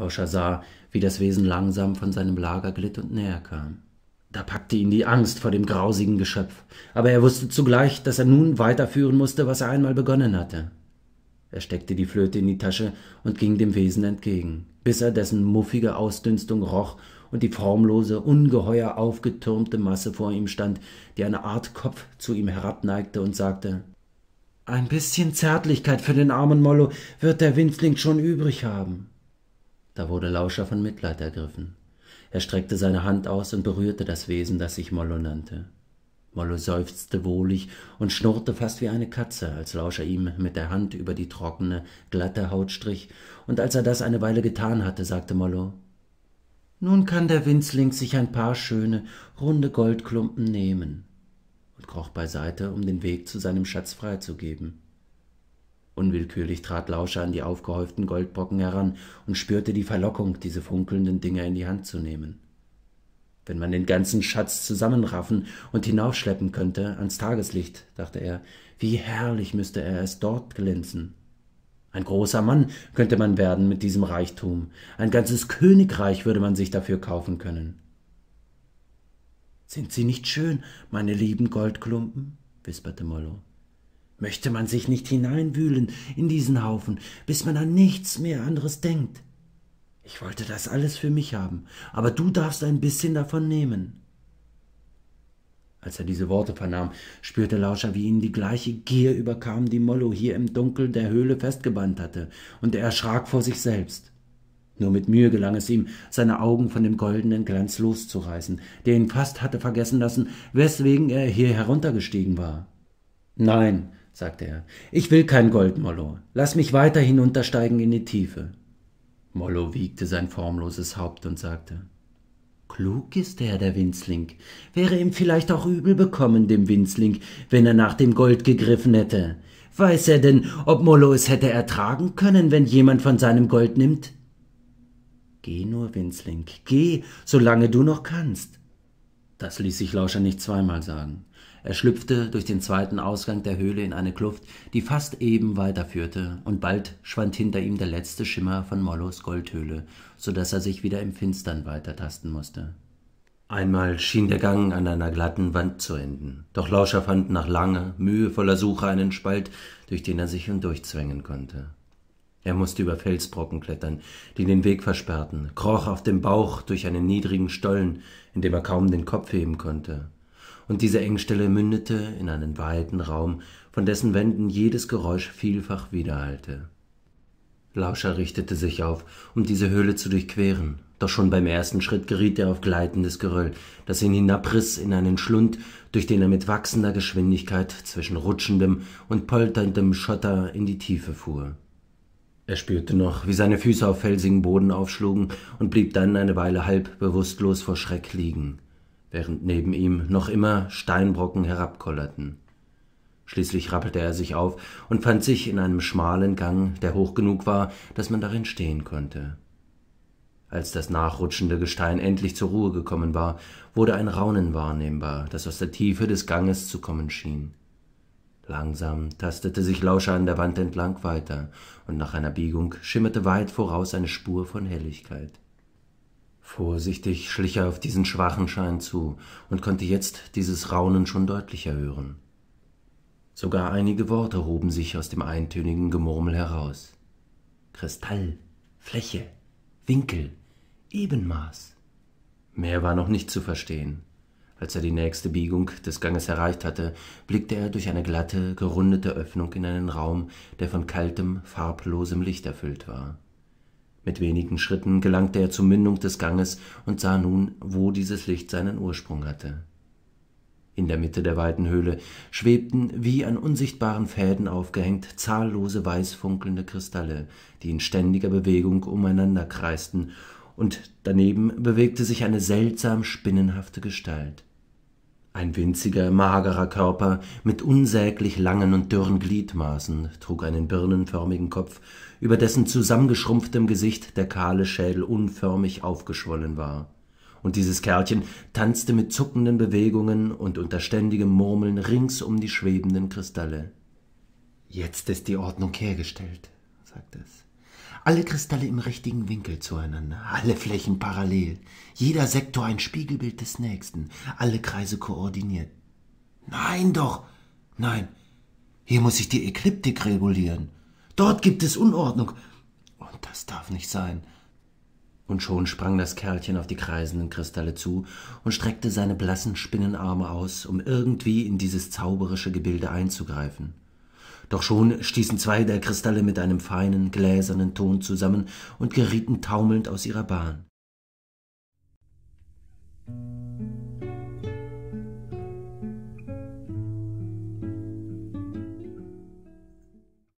Hauscher sah, wie das Wesen langsam von seinem Lager glitt und näher kam. Da packte ihn die Angst vor dem grausigen Geschöpf, aber er wusste zugleich, dass er nun weiterführen musste, was er einmal begonnen hatte. Er steckte die Flöte in die Tasche und ging dem Wesen entgegen, bis er dessen muffige Ausdünstung roch und die formlose, ungeheuer aufgetürmte Masse vor ihm stand, die eine Art Kopf zu ihm herabneigte und sagte Ein bisschen Zärtlichkeit für den armen Mollo wird der Winzling schon übrig haben. Da wurde Lauscher von Mitleid ergriffen. Er streckte seine Hand aus und berührte das Wesen, das sich Mollo nannte. Mollo seufzte wohlig und schnurrte fast wie eine Katze, als Lauscher ihm mit der Hand über die trockene, glatte Haut strich, und als er das eine Weile getan hatte, sagte Mollo Nun kann der Winzling sich ein paar schöne, runde Goldklumpen nehmen, und kroch beiseite, um den Weg zu seinem Schatz freizugeben. Unwillkürlich trat Lauscher an die aufgehäuften Goldbrocken heran und spürte die Verlockung, diese funkelnden Dinger in die Hand zu nehmen. Wenn man den ganzen Schatz zusammenraffen und hinaufschleppen könnte ans Tageslicht, dachte er, wie herrlich müsste er es dort glänzen. Ein großer Mann könnte man werden mit diesem Reichtum, ein ganzes Königreich würde man sich dafür kaufen können. Sind sie nicht schön, meine lieben Goldklumpen? wisperte Mollo. Möchte man sich nicht hineinwühlen in diesen Haufen, bis man an nichts mehr anderes denkt? Ich wollte das alles für mich haben, aber du darfst ein bisschen davon nehmen. Als er diese Worte vernahm, spürte Lauscher, wie ihn die gleiche Gier überkam, die Mollo hier im Dunkel der Höhle festgebannt hatte, und er erschrak vor sich selbst. Nur mit Mühe gelang es ihm, seine Augen von dem goldenen Glanz loszureißen, der ihn fast hatte vergessen lassen, weswegen er hier heruntergestiegen war. Nein, sagte er. Ich will kein Gold, Mollo. Lass mich weiter hinuntersteigen in die Tiefe. Mollo wiegte sein formloses Haupt und sagte Klug ist er, der Winzling. Wäre ihm vielleicht auch übel bekommen, dem Winzling, wenn er nach dem Gold gegriffen hätte. Weiß er denn, ob Mollo es hätte ertragen können, wenn jemand von seinem Gold nimmt? Geh nur, Winzling, geh, solange du noch kannst. Das ließ sich Lauscher nicht zweimal sagen. Er schlüpfte durch den zweiten Ausgang der Höhle in eine Kluft, die fast eben weiterführte, und bald schwand hinter ihm der letzte Schimmer von Mollos Goldhöhle, so daß er sich wieder im Finstern weitertasten musste. Einmal schien der Gang an einer glatten Wand zu enden, doch Lauscher fand nach langer, mühevoller Suche einen Spalt, durch den er sich hindurchzwängen konnte. Er musste über Felsbrocken klettern, die den Weg versperrten, kroch auf dem Bauch durch einen niedrigen Stollen, in dem er kaum den Kopf heben konnte. Und diese Engstelle mündete in einen weiten Raum, von dessen Wänden jedes Geräusch vielfach widerhallte. Lauscher richtete sich auf, um diese Höhle zu durchqueren. Doch schon beim ersten Schritt geriet er auf gleitendes Geröll, das ihn hinabriss in einen Schlund, durch den er mit wachsender Geschwindigkeit zwischen rutschendem und polterndem Schotter in die Tiefe fuhr. Er spürte noch, wie seine Füße auf felsigen Boden aufschlugen und blieb dann eine Weile halb bewusstlos vor Schreck liegen, während neben ihm noch immer Steinbrocken herabkollerten. Schließlich rappelte er sich auf und fand sich in einem schmalen Gang, der hoch genug war, dass man darin stehen konnte. Als das nachrutschende Gestein endlich zur Ruhe gekommen war, wurde ein Raunen wahrnehmbar, das aus der Tiefe des Ganges zu kommen schien. Langsam tastete sich Lauscher an der Wand entlang weiter, und nach einer Biegung schimmerte weit voraus eine Spur von Helligkeit. Vorsichtig schlich er auf diesen schwachen Schein zu und konnte jetzt dieses Raunen schon deutlicher hören. Sogar einige Worte hoben sich aus dem eintönigen Gemurmel heraus. Kristall, Fläche, Winkel, Ebenmaß. Mehr war noch nicht zu verstehen. Als er die nächste Biegung des Ganges erreicht hatte, blickte er durch eine glatte, gerundete Öffnung in einen Raum, der von kaltem, farblosem Licht erfüllt war. Mit wenigen Schritten gelangte er zur Mündung des Ganges und sah nun, wo dieses Licht seinen Ursprung hatte. In der Mitte der weiten Höhle schwebten, wie an unsichtbaren Fäden aufgehängt, zahllose weiß funkelnde Kristalle, die in ständiger Bewegung umeinander kreisten, und daneben bewegte sich eine seltsam spinnenhafte Gestalt. Ein winziger, magerer Körper mit unsäglich langen und dürren Gliedmaßen trug einen birnenförmigen Kopf, über dessen zusammengeschrumpftem Gesicht der kahle Schädel unförmig aufgeschwollen war. Und dieses Kerlchen tanzte mit zuckenden Bewegungen und unter ständigem Murmeln rings um die schwebenden Kristalle. »Jetzt ist die Ordnung hergestellt«, sagte es. Alle Kristalle im richtigen Winkel zueinander, alle Flächen parallel, jeder Sektor ein Spiegelbild des nächsten, alle Kreise koordiniert. Nein doch, nein, hier muss ich die Ekliptik regulieren. Dort gibt es Unordnung. Und das darf nicht sein. Und schon sprang das Kerlchen auf die kreisenden Kristalle zu und streckte seine blassen Spinnenarme aus, um irgendwie in dieses zauberische Gebilde einzugreifen. Doch schon stießen zwei der Kristalle mit einem feinen, gläsernen Ton zusammen und gerieten taumelnd aus ihrer Bahn.